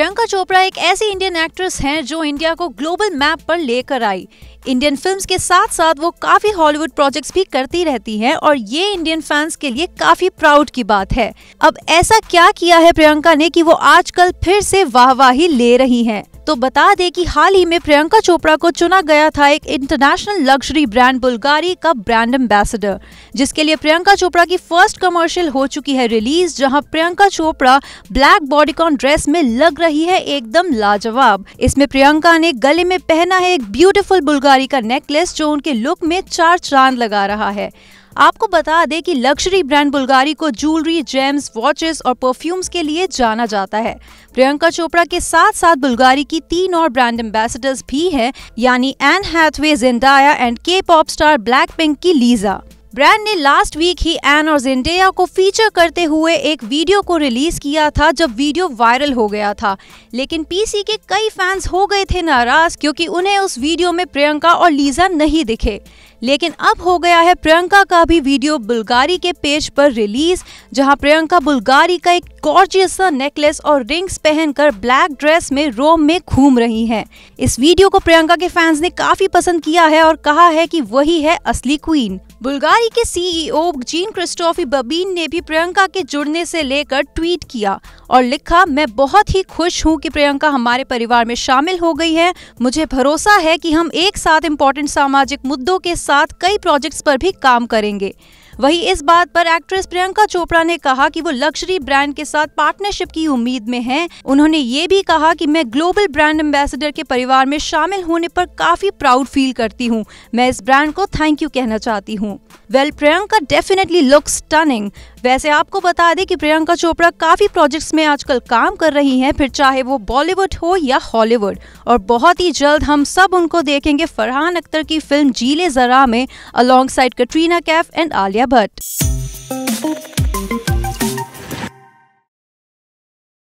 प्रियंका चोपड़ा एक ऐसी Indian actress हैं जो इंडिया को ग्लोबल मैप पर लेकर आई इंडियन फिल्म्स के साथ साथ वो काफी हॉलीवुड प्रोजेक्ट्स भी करती रहती हैं और ये इंडियन फैंस के लिए काफी प्राउड की बात है अब ऐसा क्या किया है प्रियंका ने कि वो आजकल फिर से वाहवाही ले रही हैं तो बता दें कि हाल ही में प्रियंका चोपड़ा को चुना गया था एक इंटरनेशनल लग्जरी ब्रांड बुल्गारी का ब्रांड एम्बेसडर जिसके लिए प्रियंका चोपड़ा की फर्स्ट कमर्शियल हो चुकी है रिलीज जहां Priyanka Chopra black bodycon dress में लग रही है एकदम लाजवाब इसमें प्रियंका ने गले में पहना है एक ब्यूटिफुल बुल्गारी का नेकलेस जो उनके लुक में चार चांद लगा रहा है आपको बता दें कि लग्जरी ब्रांड बुल्गारी को ज्वेलरी जेम्स वॉचेस और परफ्यूम्स के लिए जाना जाता है प्रियंका चोपड़ा के साथ साथ बुल्गारी की तीन और ब्रांड एम्बेसडर्स भी हैं यानी Anne Hathaway Zendaya and K pop star Blackpink की लीजा ब्रांड ने लास्ट वीक ही एन और जेंडेया को फीचर करते हुए एक वीडियो को रिलीज किया था जब वीडियो वायरल हो गया था लेकिन पीसी के कई फैंस हो गए थे नाराज क्योंकि उन्हें उस वीडियो में प्रियंका और लीजा नहीं दिखे लेकिन अब हो गया है प्रियंका का भी वीडियो बुल्गारी के पेज पर रिलीज जहां प्रियंका बुल्गारी का एक गॉर्जियस नेकलेस और रिंग्स पहनकर ब्लैक ड्रेस में रोम में घूम रही हैं। इस वीडियो को प्रियंका के फैंस ने काफी पसंद किया है और कहा है कि वही है असली क्वीन बुल्गारी के CEO e Jean Christophe Babin ने भी प्रियंका के जुड़ने से लेकर ट्वीट किया और लिखा मैं बहुत ही खुश हूं कि प्रियंका हमारे परिवार में शामिल हो गई है मुझे भरोसा है कि हम एक साथ इम्पोर्टेंट सामाजिक मुद्दों के साथ कई प्रोजेक्ट्स पर भी काम करेंगे वहीं इस बात पर एक्ट्रेस प्रियंका चोपड़ा ने कहा कि वो लक्जरी ब्रांड के साथ पार्टनरशिप की उम्मीद में हैं। उन्होंने ये भी कहा कि मैं ग्लोबल ब्रांड एम्बेसडर के परिवार में शामिल होने पर काफी प्राउड फील करती हूँ मैं इस ब्रांड को थैंक यू कहना चाहती हूँ well well, Priyanka definitely look turning वैसे आपको बता दें कि प्रियंका चोपड़ा काफी प्रोजेक्ट्स में आजकल काम कर रही हैं फिर चाहे वो बॉलीवुड हो या हॉलीवुड और बहुत ही जल्द हम सब उनको देखेंगे फरहान अख्तर की फिल्म जीले जरा में alongside Katrina Kaif and Alia Bhatt